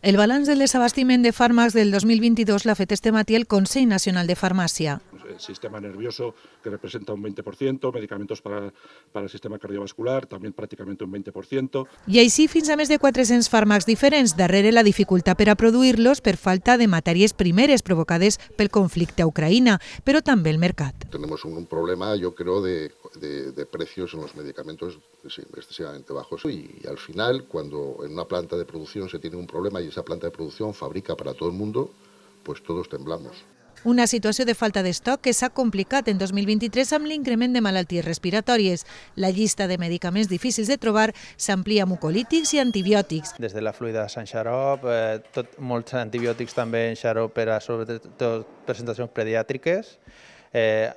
El balanç del l'abastiment de fàrmacs del 2022 l'ha fet este matí el Consell Nacional de Farmàcia. sistema nervioso, que representa un 20%, medicamentos para, para el sistema cardiovascular, también prácticamente un 20%. I sí fins a més de 400 fàrmacs diferents, darrere la dificultad para a por per falta de matèries primeres provocades pel conflicto a Ucraïna, pero también el mercado. Tenemos un problema, yo creo, de, de, precios en los medicamentos excesivamente bajos y al final, cuando en una planta de producción se tiene un problema y esa planta de producción fabrica para todo el mundo, pues todos temblamos. Una situació de falta d'estoc que s'ha complicat en 2023 amb l'increment de malalties respiratòries. La llista de medicaments difícils de trobar s'amplia amb ucolítics i antibiòtics. Des de la fluida de Sant Xarop, eh, tot, molts antibiòtics també en xarop per a sobretot presentacions pediàtriques, eh,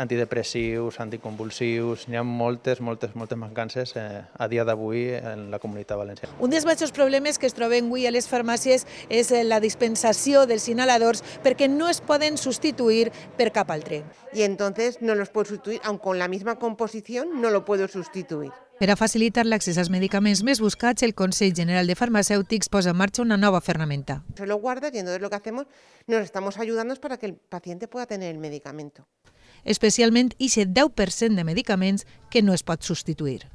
antidepressius, anticonvulsius, n'hi ha moltes, moltes, moltes mancances eh, a dia d'avui en la comunitat valenciana. Un dels majors problemes que es troben avui a les farmàcies és eh, la dispensació dels inhaladors perquè no es poden substituir per cap altre. I entonces no los puedo sustituir, aun con la misma composición, no lo puedo sustituir. Per a facilitar l'accés als medicaments més buscats, el Consell General de Farmacèutics posa en marxa una nova ferramenta. Se lo guardas y entonces lo que hacemos, nos estamos ayudando para que el paciente pueda tener el medicamento especialment i 10% de medicaments que no es pot substituir.